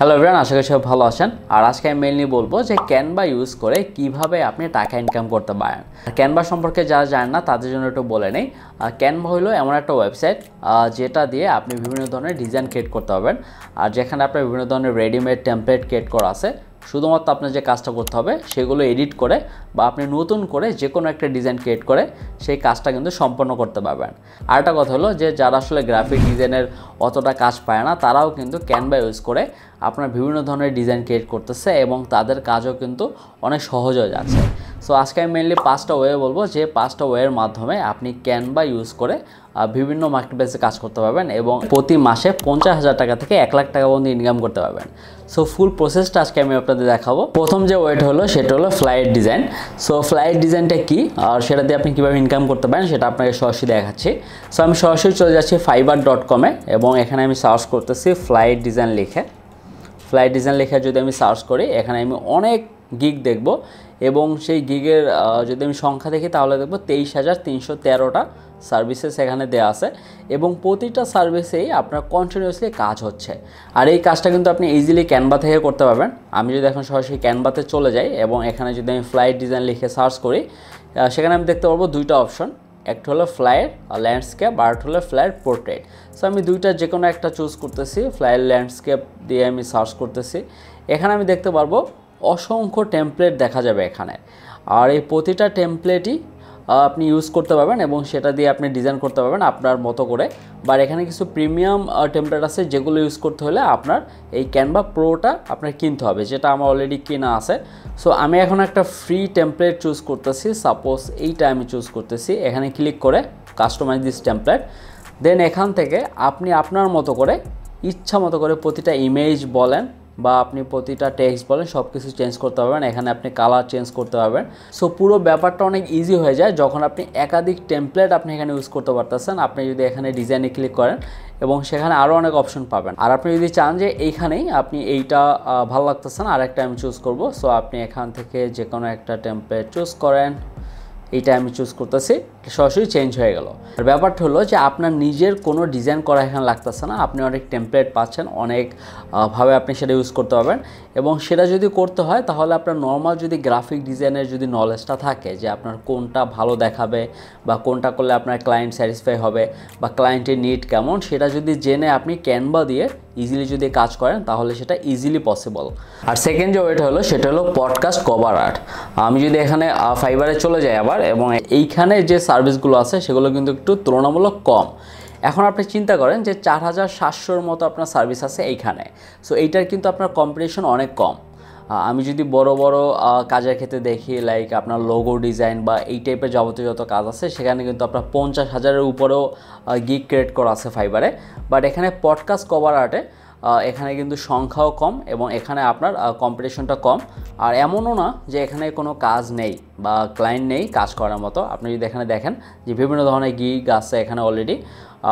hello everyone আশা করি সব ভালো আছেন আর আজকে আমি মেনলি বলবো যে ক্যানভা ইউজ করে কিভাবে আপনি টাকা ইনকাম করতে পারেন ক্যানভা সম্পর্কে যারা জানেন না তাদের জন্য একটু বলে নেই ক্যানভা হলো এমন একটা ওয়েবসাইট যেটা দিয়ে আপনি বিভিন্ন ধরনের ডিজাইন ক্রিয়েট করতে পারবেন আর যেখানে আপনার বিভিন্ন ধরনের রেডিমেড টেম্পলেট ক্রিয়েট করা আছে শুধুমাত্র আপনার যে কাজটা করতে হবে সেগুলো এডিট করে বা আপনি নতুন করে যে কোনো একটা ডিজাইন ক্রিয়েট করে সেই কাজটা কিন্তু সম্পন্ন করতে পারবেন আর একটা কথা হলো যে যারা আসলে গ্রাফিক ডিজাইনের অতটা কাজ পায় না তারাও কিন্তু ক্যানভা ইউজ করে আপনার বিভিন্ন ধরনের ডিজাইন ক্রিয়েট করতেছে এবং তাদের কাজও কিন্তু অনেক সহজ হয়ে যাচ্ছে সো আজকে আমি মেনলি পাঁচটা ওয়ে বলবো যে পাঁচটা ওয়ের মাধ্যমে আপনি ক্যানভা ইউজ করে বিভিন্ন মার্কেট প্লেসে কাজ করতে পারবেন এবং প্রতি মাসে পঞ্চাশ হাজার টাকা থেকে এক লাখ টাকা পর্যন্ত ইনকাম করতে পারবেন সো ফুল প্রসেসটা আজকে আমি আপনাদের দেখাবো প্রথম যে ওয়েট হলো সেটা হলো ফ্লাইট ডিজাইন সো ফ্লাইট ডিজাইনটা কী আর সেটা দিয়ে আপনি কীভাবে ইনকাম করতে পারেন সেটা আপনাকে সরাসরি দেখাচ্ছি সো আমি সরাসরি চলে যাচ্ছি ফাইবার ডট কমে এবং এখানে আমি সার্চ করতেছি ফ্লাইট ডিজাইন লিখে ফ্লাইট ডিজাইন লেখা যদি আমি সার্চ করি এখানে আমি অনেক গিক দেখব এবং সেই গিগের যদি আমি সংখ্যা দেখি তাহলে দেখবো তেইশ হাজার তিনশো তেরোটা সার্ভিসেস এখানে দেওয়া আছে এবং প্রতিটা সার্ভিসেই আপনার কন্টিনিউয়াসলি কাজ হচ্ছে আর এই কাজটা কিন্তু আপনি ইজিলি ক্যানভা থেকে করতে পারবেন আমি যদি এখন সরাসরি ক্যানভাতে চলে যাই এবং এখানে যদি আমি ফ্লাইট ডিজাইন লিখে সার্চ করি সেখানে আমি দেখতে পারবো দুইটা অপশন একটা হলো ফ্লাইট ল্যান্ডস্কেপ আর একটা হলো ফ্লাইট পোর্ট্রেট সো আমি দুইটা যে কোনো একটা চুজ করতেছি ফ্লাইট ল্যান্ডস্কেপ দিয়ে আমি সার্চ করতেছি এখানে আমি দেখতে পারবো অসংখ্য টেমপ্লেট দেখা যাবে এখানে আর এই প্রতিটা টেমপ্লেটই আপনি ইউজ করতে পারবেন এবং সেটা দিয়ে আপনি ডিজাইন করতে পারবেন আপনার মতো করে বা এখানে কিছু প্রিমিয়াম টেমপ্লেট আছে যেগুলো ইউজ করতে হলে আপনার এই ক্যানভা প্রোটা আপনার কিনতে হবে যেটা আমার অলরেডি কেনা আছে সো আমি এখন একটা ফ্রি টেমপ্লেট চুজ করতেছি সাপোজ এইটা আমি চুজ করতেছি এখানে ক্লিক করে কাস্টমাইজ দিস টেমপ্লেট দেন এখান থেকে আপনি আপনার মতো করে ইচ্ছা মতো করে প্রতিটা ইমেজ বলেন বা আপনি প্রতিটা টেক্সট বলেন সব কিছু চেঞ্জ করতে পারবেন এখানে আপনি কালার চেঞ্জ করতে পারবেন সো পুরো ব্যাপারটা অনেক ইজি হয়ে যায় যখন আপনি একাধিক টেমপ্লেট আপনি এখানে ইউজ করতে পারতেছেন আপনি যদি এখানে ডিজাইনে ক্লিক করেন এবং সেখানে আরও অনেক অপশন পাবেন আর আপনি যদি চান যে এইখানেই আপনি এইটা ভালো লাগতেছে না আরেকটা আমি চুজ করব সো আপনি এখান থেকে যে কোনো একটা টেমপ্লেট চুজ করেন এইটা আমি চুজ করতেছি সরাসরি চেঞ্জ হয়ে গেল আর ব্যাপারটা হলো যে আপনার নিজের কোনো ডিজাইন করা এখানে লাগতেছে না আপনি অনেক টেমপ্লেট পাচ্ছেন অনেক ভাবে আপনি সেটা ইউজ করতে পারবেন এবং সেটা যদি করতে হয় তাহলে আপনার নর্মাল যদি গ্রাফিক ডিজাইনের যদি নলেজটা থাকে যে আপনার কোনটা ভালো দেখাবে বা কোনটা করলে আপনার ক্লায়েন্ট স্যাটিসফাই হবে বা ক্লায়েন্টের নিড কেমন সেটা যদি জেনে আপনি ক্যানভা দিয়ে ইজিলি যদি কাজ করেন তাহলে সেটা ইজিলি পসিবল আর সেকেন্ড যে ওয়েটা হলো সেটা হলো পডকাস্ট কভার আর্ট আমি যদি এখানে ফাইবারে চলে যাই আবার এবং এইখানে যে সার্ভিসগুলো আছে সেগুলো কিন্তু একটু তুলনামূলক কম এখন আপনি চিন্তা করেন যে চার হাজার সাতশোর মতো আপনার সার্ভিস আছে এইখানে সো এইটার কিন্তু আপনার কম্পিটিশন অনেক কম আমি যদি বড় বড় কাজের ক্ষেত্রে দেখি লাইক আপনার লোগো ডিজাইন বা এই টাইপের যাবতীয় যত কাজ আছে সেখানে কিন্তু আপনার পঞ্চাশ হাজারের উপরেও গিক ক্রিয়েট করা আছে ফাইবারে বাট এখানে পডকাস্ট কভার আর্টে এখানে কিন্তু সংখ্যাও কম এবং এখানে আপনার কম্পিটিশনটা কম আর এমনও না যে এখানে কোনো কাজ নেই বা ক্লায়েন্ট নেই কাজ করার মতো আপনি যদি এখানে দেখেন যে বিভিন্ন ধরনের গিগ আছে এখানে অলরেডি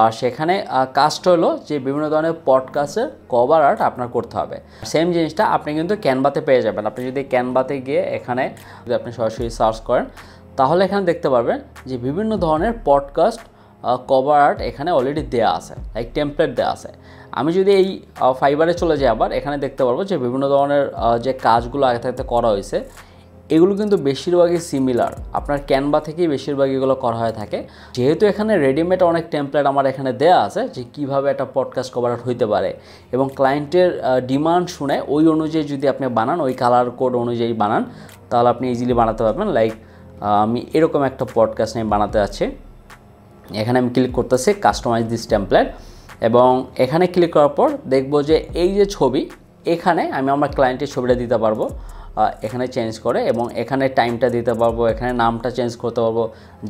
আর সেখানে কাজটা হলো যে বিভিন্ন ধরনের পডকাস্টের কভার আর্ট আপনার করতে হবে সেম জিনিসটা আপনি কিন্তু ক্যানভাতে পেয়ে যাবেন আপনি যদি ক্যানভাতে গিয়ে এখানে যদি আপনি সরাসরি সার্চ করেন তাহলে এখানে দেখতে পারবেন যে বিভিন্ন ধরনের পডকাস্ট কভার আর্ট এখানে অলরেডি দেওয়া আছে লাইক টেমপ্লেট দেওয়া আছে আমি যদি এই ফাইবারে চলে যাই আবার এখানে দেখতে পারবো যে বিভিন্ন ধরনের যে কাজগুলো আগে থাকতে করা হয়েছে এগুলো কিন্তু বেশিরভাগই সিমিলার আপনার ক্যানভা থেকেই বেশিরভাগ এগুলো করা হয়ে থাকে যেহেতু এখানে রেডিমেড অনেক টেমপ্লেট আমার এখানে দেয়া আছে যে কিভাবে একটা পডকাস্ট কভার আর্ট হইতে পারে এবং ক্লায়েন্টের ডিমান্ড শুনে ওই অনুযায়ী যদি আপনি বানান ওই কালার কোড অনুযায়ী বানান তাহলে আপনি ইজিলি বানাতে পারবেন লাইক আমি এরকম একটা পডকাস্ট নিয়ে বানাতে আছে এখানে আমি ক্লিক করতেছি কাস্টমাইজ দিস টেমপ্লেট এবং এখানে ক্লিক করার পর দেখব যে এই যে ছবি এখানে আমি আমার ক্লায়েন্টের ছবিটা দিতে পারবো এখানে চেঞ্জ করে এবং এখানে টাইমটা দিতে পারবো এখানে নামটা চেঞ্জ করতে পারবো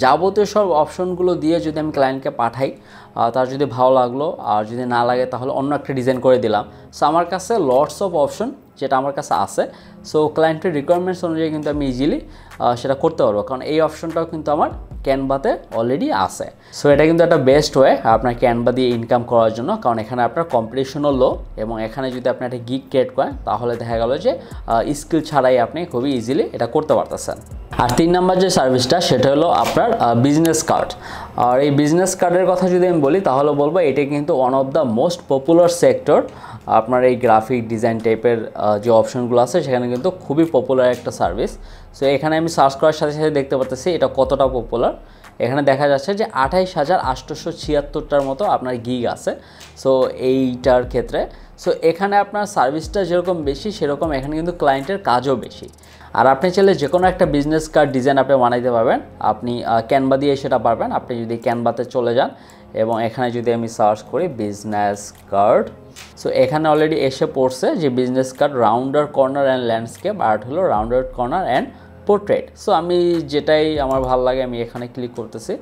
যাবতীয় সব অপশনগুলো দিয়ে যদি আমি ক্লায়েন্টকে পাঠাই তার যদি ভালো লাগলো আর যদি না লাগে তাহলে অন্য একটা ডিজাইন করে দিলাম সো আমার কাছে লটস অফ অপশন যেটা আমার কাছে আছে সো ক্লায়েন্টের রিকোয়ারমেন্টস অনুযায়ী কিন্তু আমি ইজিলি সেটা করতে পারবো কারণ এই অপশনটাও কিন্তু আমার ক্যানভাতে অলরেডি আছে সো এটা কিন্তু একটা বেস্ট ওয়ে আপনার ক্যানভা দিয়ে ইনকাম করার জন্য কারণ এখানে আপনার কম্পিটিশনও লো এবং এখানে যদি আপনি একটা গিগ ক্রিয়েট করেন তাহলে দেখা গেল যে স্কিল ছাড়াই আপনি খুবই ইজিলি এটা করতে পারতেছেন আর তিন নাম্বার যে সার্ভিসটা সেটা হলো আপনার বিজনেস কার্ড আর এই বিজনেস কার্ডের কথা যদি আমি বলি তাহলে বলবো এটা কিন্তু one of the most popular sector আপনার এই গ্রাফিক ডিজাইন টাইপের যে অপশনগুলো আছে সেখানে কিন্তু খুবই পপুলার একটা সার্ভিস সো এখানে আমি সার্চ করার সাথে সাথে দেখতে পাচ্ছি এটা কতটা পপুলার এখানে দেখা যাচ্ছে যে আঠাইশ হাজার আটশোশো ছিয়াত্তরটার মতো আপনার গিগ আছে সো এইটার ক্ষেত্রে সো এখানে আপনার সার্ভিসটা যেরকম বেশি সেরকম এখানে কিন্তু ক্লায়েন্টের কাজও বেশি আর আপনি চাইলে যে কোনো একটা বিজনেস কার্ড ডিজাইন আপনি বানাইতে পারবেন আপনি ক্যানভা দিয়ে সেটা পারবেন আপনি যদি ক্যানভাতে চলে যান এবং এখানে যদি আমি সার্চ করি বিজনেস কার্ড সো এখানে অলরেডি এসে পড়ছে যে business card rounder corner and landscape art হলো rounder corner and portrait so আমি যেটাই আমার ভাল লাগে আমি এখানে ক্লিক করতেছি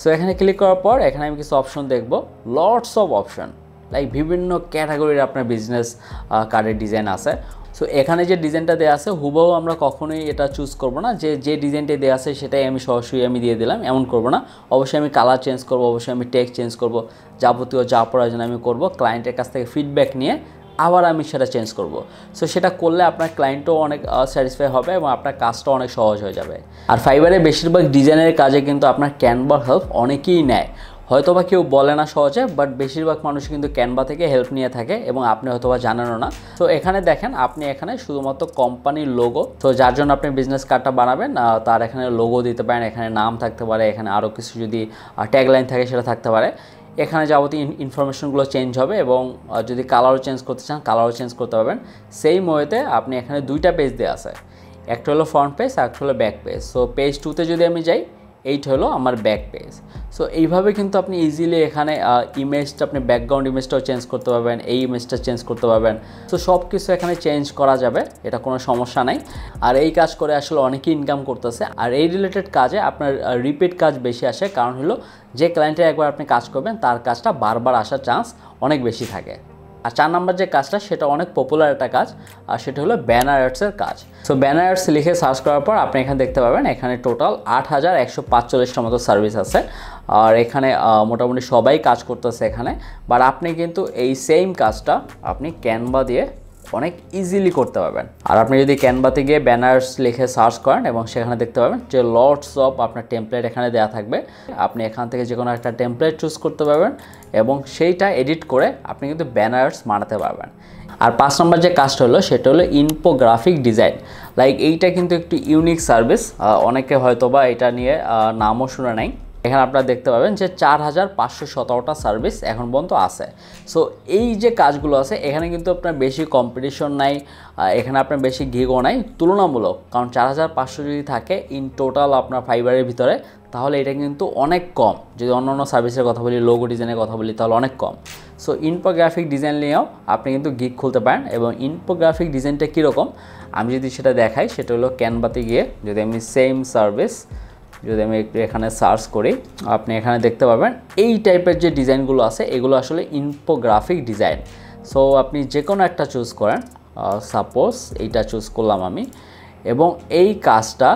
সো এখানে ক্লিক করার পর এখানে আমি কিছু অপশন দেখব লটস অফ অপশন লাইক বিভিন্ন ক্যাটাগরির আপনার বিজনেস কার্ডের ডিজাইন আছে সো এখানে যে ডিজাইনটা দেওয়া আছে হুবাও আমরা কখনোই এটা চুজ করব না যে যে ডিজাইনটা দেওয়া আছে সেটাই আমি সরাসরি আমি দিয়ে দিলাম এমন করব না অবশ্যই আমি কালার চেঞ্জ করব অবশ্যই আমি টেক্সট চেঞ্জ করব যাবতীয় যা প্রয়োজন আমি করব ক্লায়েন্টের কাছ থেকে ফিডব্যাক নিয়ে আবার আমি সেটা চেঞ্জ করব সো সেটা করলে আপনার ক্লায়েন্টও অনেক স্যাটিসফাই হবে এবং আপনার কাজটা অনেক সহজ হয়ে যাবে আর ফাইবারে বেশিরভাগ ডিজাইনের কাজে কিন্তু আপনার ক্যানভার হেল্প অনেকেই নেয় হয়তো বা কেউ বলে না সহজে বাট বেশিরভাগ মানুষ কিন্তু ক্যানভা থেকে হেল্প নিয়ে থাকে এবং আপনি হয়তোবা জানেনও না তো এখানে দেখেন আপনি এখানে শুধুমাত্র কোম্পানির লোগো তো যার জন্য আপনি বিজনেস কার্ডটা বানাবেন তার এখানে লোগো দিতে পারেন এখানে নাম থাকতে পারে এখানে আরও কিছু যদি ট্যাগলাইন থাকে সেটা থাকতে পারে এখানে যাবতীয় ইনফরমেশনগুলো চেঞ্জ হবে এবং যদি কালারও চেঞ্জ করতে চান কালারও চেঞ্জ করতে পারবেন সেই ওয়েতে আপনি এখানে দুইটা পেজ দেওয়া আছে একটা হলো ফ্রন্ট পেজ আর একটা হলো ব্যাক পেজ সো পেজ টুতে যদি আমি যাই এইট হলো আমার ব্যাক পেজ সো এইভাবে কিন্তু আপনি ইজিলি এখানে ইমেজটা আপনি ব্যাকগ্রাউন্ড ইমেজটাও চেঞ্জ করতে পারবেন এই ইমেজটা চেঞ্জ করতে পারবেন সো সব কিছু এখানে চেঞ্জ করা যাবে এটা কোনো সমস্যা নাই আর এই কাজ করে আসলে অনেকেই ইনকাম করতেছে আর এই রিলেটেড কাজে আপনার রিপিট কাজ বেশি আসে কারণ হলো যে ক্লায়েন্টে একবার আপনি কাজ করবেন তার কাজটা বারবার আসার চান্স অনেক বেশি থাকে আর চার নাম্বার যে কাজটা সেটা অনেক পপুলার একটা কাজ আর সেটা হলো ব্যানার অ্যাডসের কাজ সো ব্যানার অ্যাডস লিখে সার্চ করার পর আপনি এখানে দেখতে পাবেন এখানে টোটাল আট হাজার একশো পাঁচচল্লিশটা মতো সার্ভিস আছে আর এখানে মোটামুটি সবাই কাজ করতেছে এখানে বাট আপনি কিন্তু এই সেম কাজটা আপনি ক্যানভা দিয়ে অনেক ইজিলি করতে পারবেন আর আপনি যদি ক্যানভাতে গিয়ে ব্যানার্স লিখে সার্চ করেন এবং সেখানে দেখতে পাবেন যে লর্ডস অফ আপনার টেমপ্লেট এখানে দেওয়া থাকবে আপনি এখান থেকে যে কোনো একটা টেমপ্লেট চুজ করতে পারবেন এবং সেইটা এডিট করে আপনি কিন্তু ব্যানার্স মানাতে পারবেন আর পাঁচ নম্বর যে কাজটা হলো সেটা হলো ইনফোগ্রাফিক ডিজাইন লাইক এইটা কিন্তু একটু ইউনিক সার্ভিস অনেকে হয়তো বা এটা নিয়ে নামও শুনে নেয় এখানে আপনারা দেখতে পাবেন যে চার হাজার পাঁচশো সতেরোটা সার্ভিস এখন পর্যন্ত আছে সো এই যে কাজগুলো আছে এখানে কিন্তু আপনার বেশি কম্পিটিশন নাই এখানে আপনার বেশি গিগও নাই তুলনামূলক কারণ চার হাজার পাঁচশো যদি থাকে ইন টোটাল আপনার ফাইবারের ভিতরে তাহলে এটা কিন্তু অনেক কম যদি অন্য অন্য সার্ভিসের কথা বলি লোগো ডিজাইনের কথা বলি তাহলে অনেক কম সো ইনফোগ্রাফিক ডিজাইন নিয়েও আপনি কিন্তু গিগ খুলতে পারেন এবং ইনফোগ্রাফিক ডিজাইনটা কীরকম আমি যদি সেটা দেখাই সেটা হলো ক্যানভাতে গিয়ে যদি আমি সেম সার্ভিস যদি আমি একটু এখানে সার্চ করি আপনি এখানে দেখতে পাবেন এই টাইপের যে ডিজাইনগুলো আছে এগুলো আসলে ইনফোগ্রাফিক ডিজাইন সো আপনি যে কোনো একটা চুজ করেন সাপোজ এইটা চুজ করলাম আমি এবং এই কাজটা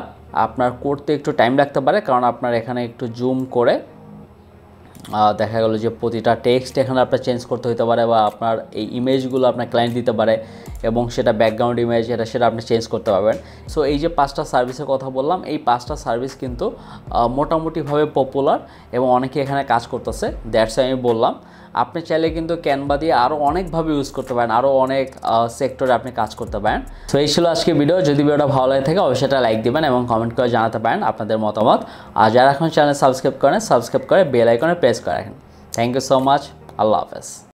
আপনার করতে একটু টাইম লাগতে পারে কারণ আপনার এখানে একটু জুম করে দেখা গেল যে প্রতিটা টেক্সট এখানে আপনার চেঞ্জ করতে হতে পারে বা আপনার এই ইমেজগুলো আপনার ক্লায়েন্ট দিতে পারে এবং সেটা ব্যাকগ্রাউন্ড ইমেজ এটা সেটা আপনি চেঞ্জ করতে পারবেন সো এই যে পাঁচটা সার্ভিসের কথা বললাম এই পাঁচটা সার্ভিস কিন্তু মোটামুটিভাবে পপুলার এবং অনেকে এখানে কাজ করতেছে দ্যাটস আমি বললাম আপনি চাইলে কিন্তু ক্যানভা দিয়ে আরও অনেকভাবে ইউজ করতে পারেন আরও অনেক সেক্টরে আপনি কাজ করতে পারেন তো এই ছিল আজকে ভিডিও যদি ভিডিওটা ভালো লাগে থাকে অবশ্যই একটা লাইক দিবেন এবং কমেন্ট করে জানাতে পারেন আপনাদের মতামত আর যারা এখন চ্যানেল সাবস্ক্রাইব করেন সাবস্ক্রাইব করে বেল আইকনে প্রেস করে রাখেন থ্যাংক ইউ সো মাচ আল্লাহ হাফেজ